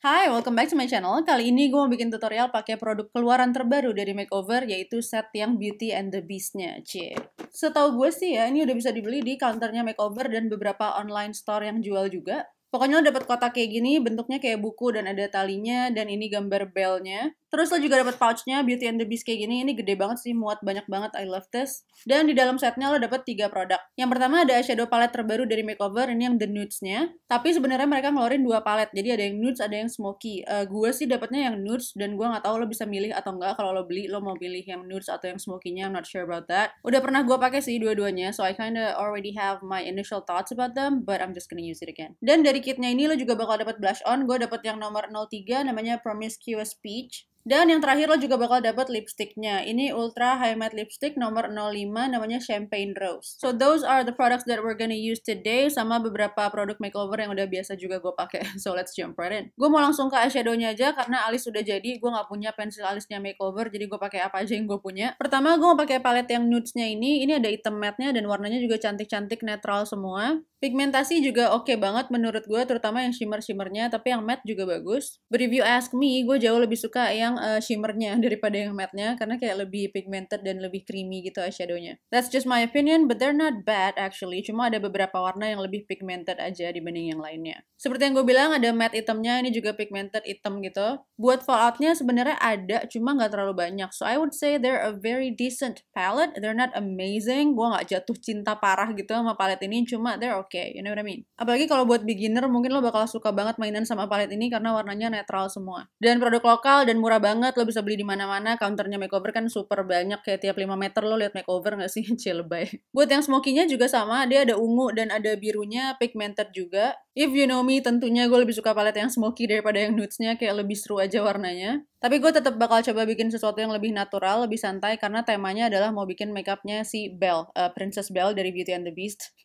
Hai, welcome back to my channel. Kali ini gue mau bikin tutorial pakai produk keluaran terbaru dari Makeover, yaitu set yang Beauty and the Beast-nya. cie. Setahu gue sih ya, ini udah bisa dibeli di counternya Makeover dan beberapa online store yang jual juga. Pokoknya lo dapet kotak kayak gini, bentuknya kayak buku dan ada talinya dan ini gambar belnya. Terus lo juga dapet pouchnya Beauty and the Beast kayak gini. Ini gede banget sih, muat banyak banget. I love this. Dan di dalam setnya lo dapet tiga produk. Yang pertama ada eyeshadow palette terbaru dari Makeover, ini yang the nudes-nya. Tapi sebenarnya mereka ngeluarin dua palette. Jadi ada yang nudes, ada yang smoky. Uh, eh, gue sih dapetnya yang nudes dan gue gak tahu lo bisa milih atau enggak kalau lo beli lo mau pilih yang nudes atau yang smoky-nya. I'm not sure about that. Udah pernah gue pakai sih dua-duanya, so I kinda already have my initial thoughts about them, but I'm just gonna use it again. Dan dari beli ini lo juga bakal dapat blush on. Gue dapat yang nomor 03 namanya Promise Promiscuous Peach. Dan yang terakhir lo juga bakal dapat lipsticknya. Ini Ultra High Matte Lipstick nomor 05 namanya Champagne Rose. So those are the products that we're gonna use today sama beberapa produk makeover yang udah biasa juga gue pakai. So let's jump right in. Gue mau langsung ke eyeshadownya aja karena alis sudah jadi. Gue nggak punya pensil alisnya makeover jadi gue pakai apa aja yang gue punya. Pertama gue mau pakai palet yang nudesnya ini. Ini ada item matte-nya dan warnanya juga cantik-cantik netral semua. Pigmentasi juga oke okay banget menurut gue terutama yang shimmer-shimmernya tapi yang matte juga bagus. But if you ask me, gue jauh lebih suka yang uh, shimmernya daripada yang matte-nya karena kayak lebih pigmented dan lebih creamy gitu eyeshadow nya That's just my opinion, but they're not bad actually. Cuma ada beberapa warna yang lebih pigmented aja dibanding yang lainnya. Seperti yang gue bilang ada matte itemnya, ini juga pigmented item gitu. Buat nya sebenarnya ada, cuma nggak terlalu banyak. So I would say they're a very decent palette. They're not amazing. Gue nggak jatuh cinta parah gitu sama palette ini, cuma they're okay. You know what I mean? Apalagi kalau buat beginner mungkin lo bakal suka banget mainan sama palette ini karena warnanya netral semua. Dan produk lokal dan murah murah banget lo bisa beli di mana-mana counternya makeover kan super banyak kayak tiap 5 meter lo lihat makeover nggak sih chill lebay. buat yang smokinya juga sama dia ada ungu dan ada birunya pigmented juga if you know me tentunya gue lebih suka palet yang smoky daripada yang nudesnya kayak lebih seru aja warnanya tapi gue tetap bakal coba bikin sesuatu yang lebih natural lebih santai karena temanya adalah mau bikin makeupnya si Belle uh, Princess Belle dari Beauty and the Beast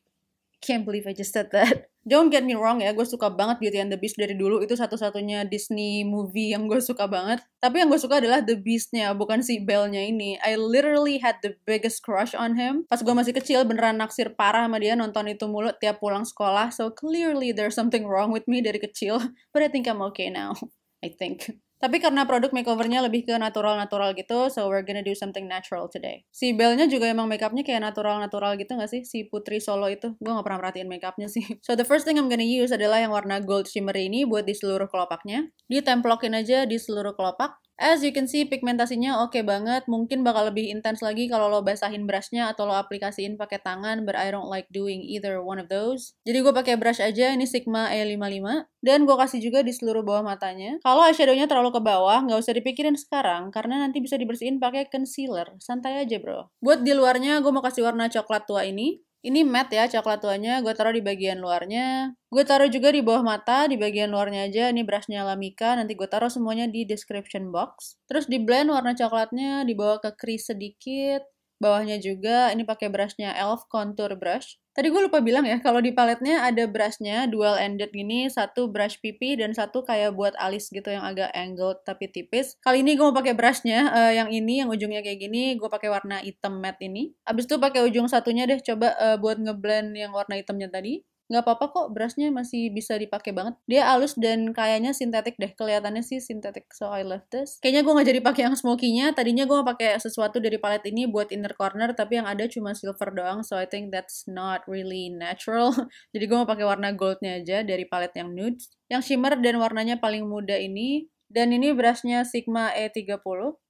can't believe I just said that Don't get me wrong ya, gue suka banget Beauty and the Beast dari dulu. Itu satu-satunya Disney movie yang gue suka banget. Tapi yang gue suka adalah The Beast-nya, bukan si Belle-nya ini. I literally had the biggest crush on him. Pas gue masih kecil, beneran naksir parah sama dia nonton itu mulut tiap pulang sekolah. So clearly there's something wrong with me dari kecil. But I think I'm okay now. I think. Tapi karena produk makeovernya lebih ke natural-natural gitu, so we're gonna do something natural today. Si Belnya juga emang makeupnya kayak natural-natural gitu gak sih? Si Putri Solo itu, gue gak pernah perhatiin makeupnya sih. So the first thing I'm gonna use adalah yang warna gold shimmer ini buat di seluruh kelopaknya. Ditemplokin aja di seluruh kelopak. As you can see pigmentasinya oke okay banget, mungkin bakal lebih intens lagi kalau lo basahin brushnya atau lo aplikasiin pakai tangan, but I don't like doing either one of those. Jadi gue pakai brush aja, ini Sigma E55 dan gue kasih juga di seluruh bawah matanya. Kalau eyeshadownya terlalu ke bawah, nggak usah dipikirin sekarang karena nanti bisa dibersihin pakai concealer. Santai aja bro. Buat di luarnya, gue mau kasih warna coklat tua ini. Ini matte ya coklat tuanya, gue taruh di bagian luarnya. Gue taruh juga di bawah mata, di bagian luarnya aja. Ini brushnya Lamika, nanti gue taruh semuanya di description box. Terus di blend warna coklatnya, dibawa ke crease sedikit bawahnya juga ini pakai brushnya Elf Contour Brush. Tadi gue lupa bilang ya, kalau di paletnya ada brushnya dual ended gini, satu brush pipi dan satu kayak buat alis gitu yang agak angled tapi tipis. Kali ini gue mau pakai brushnya uh, yang ini yang ujungnya kayak gini, gue pakai warna hitam matte ini. Abis itu pakai ujung satunya deh, coba uh, buat ngeblend yang warna hitamnya tadi nggak apa-apa kok brushnya masih bisa dipakai banget dia halus dan kayaknya sintetik deh kelihatannya sih sintetik so I love this kayaknya gue nggak jadi pakai yang smokinya tadinya gue mau pakai sesuatu dari palet ini buat inner corner tapi yang ada cuma silver doang so I think that's not really natural jadi gue mau pakai warna goldnya aja dari palet yang nude yang shimmer dan warnanya paling muda ini dan ini brushnya Sigma E30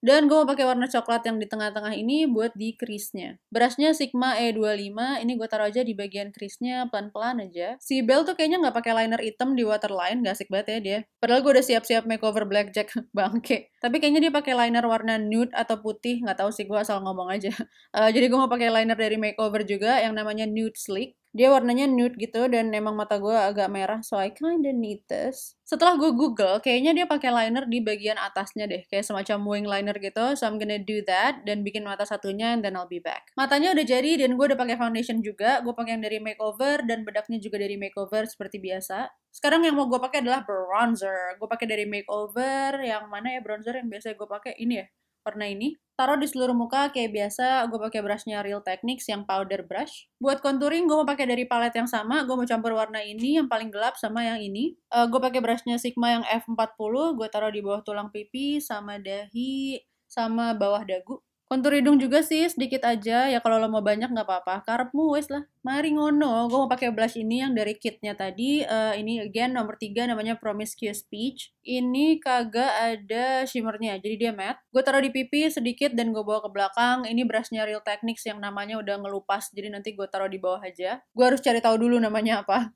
dan gue mau pakai warna coklat yang di tengah-tengah ini buat di crease-nya brushnya Sigma E25 ini gue taruh aja di bagian crease-nya pelan-pelan aja si Bell tuh kayaknya nggak pakai liner hitam di waterline gak asik banget ya dia padahal gue udah siap-siap makeover blackjack bangke tapi kayaknya dia pakai liner warna nude atau putih nggak tahu sih gue asal ngomong aja uh, jadi gue mau pakai liner dari makeover juga yang namanya nude sleek dia warnanya nude gitu dan emang mata gue agak merah so I kinda need this setelah gue google kayaknya dia pakai liner di bagian atasnya deh kayak semacam wing liner gitu so I'm gonna do that dan bikin mata satunya and then I'll be back matanya udah jadi dan gue udah pakai foundation juga gue pakai yang dari makeover dan bedaknya juga dari makeover seperti biasa sekarang yang mau gue pakai adalah bronzer gue pakai dari makeover yang mana ya bronzer yang biasa gue pakai ini ya warna ini. Taruh di seluruh muka kayak biasa, gue pakai brushnya Real Techniques yang powder brush. Buat contouring, gue mau pakai dari palet yang sama, gue mau campur warna ini yang paling gelap sama yang ini. Uh, eh, gue pakai brushnya Sigma yang F40, gue taruh di bawah tulang pipi, sama dahi, sama bawah dagu. Kontur hidung juga sih sedikit aja ya kalau lo mau banyak nggak apa-apa. Karepmu wes lah. Mari ngono. Gue mau pakai blush ini yang dari kitnya tadi. Uh, ini again nomor tiga namanya Promiscuous Peach. Ini kagak ada shimmernya. Jadi dia matte. Gue taruh di pipi sedikit dan gue bawa ke belakang. Ini brushnya Real Techniques yang namanya udah ngelupas. Jadi nanti gue taruh di bawah aja. Gue harus cari tahu dulu namanya apa.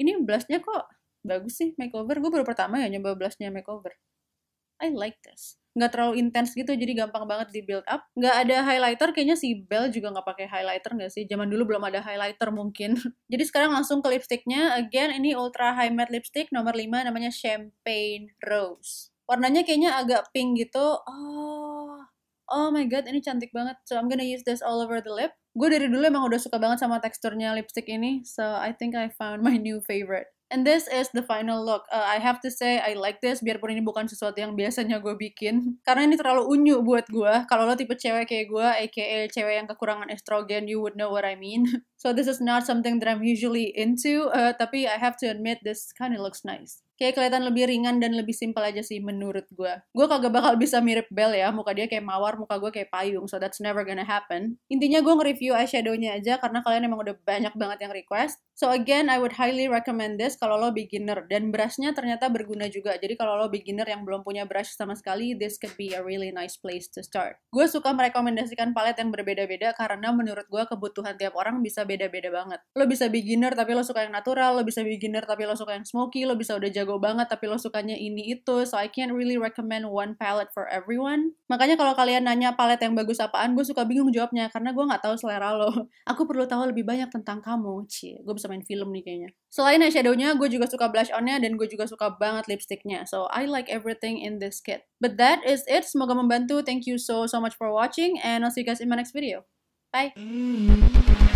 Ini blushnya kok bagus sih makeover. Gue baru pertama ya nyoba blushnya makeover. I like this nggak terlalu intens gitu jadi gampang banget di build up nggak ada highlighter kayaknya si Belle juga nggak pakai highlighter nggak sih zaman dulu belum ada highlighter mungkin jadi sekarang langsung ke lipsticknya again ini ultra high matte lipstick nomor 5 namanya Champagne Rose warnanya kayaknya agak pink gitu oh oh my god ini cantik banget so I'm gonna use this all over the lip gue dari dulu emang udah suka banget sama teksturnya lipstick ini so I think I found my new favorite And this is the final look. Uh, I have to say I like this biarpun ini bukan sesuatu yang biasanya gue bikin karena ini terlalu unyu buat gue. Kalau lo tipe cewek kayak gue aka cewek yang kekurangan estrogen, you would know what I mean. So this is not something that I'm usually into, uh, tapi I have to admit this kind of looks nice. Kayak kelihatan lebih ringan dan lebih simpel aja sih menurut gue. Gue kagak bakal bisa mirip Belle ya, muka dia kayak mawar, muka gue kayak payung, so that's never gonna happen. Intinya gue nge-review eyeshadownya aja karena kalian emang udah banyak banget yang request. So again, I would highly recommend this kalau lo beginner. Dan brushnya ternyata berguna juga. Jadi kalau lo beginner yang belum punya brush sama sekali, this could be a really nice place to start. Gue suka merekomendasikan palet yang berbeda-beda karena menurut gue kebutuhan tiap orang bisa beda beda-beda banget. Lo bisa beginner tapi lo suka yang natural, lo bisa beginner tapi lo suka yang smoky, lo bisa udah jago banget tapi lo sukanya ini itu. So I can't really recommend one palette for everyone. Makanya kalau kalian nanya palet yang bagus apaan, gue suka bingung jawabnya karena gue nggak tahu selera lo. Aku perlu tahu lebih banyak tentang kamu. Cie, gue bisa main film nih kayaknya. Selain eyeshadownya, gue juga suka blush onnya dan gue juga suka banget lipsticknya. So I like everything in this kit. But that is it. Semoga membantu. Thank you so so much for watching and I'll see you guys in my next video. Bye. Mm -hmm.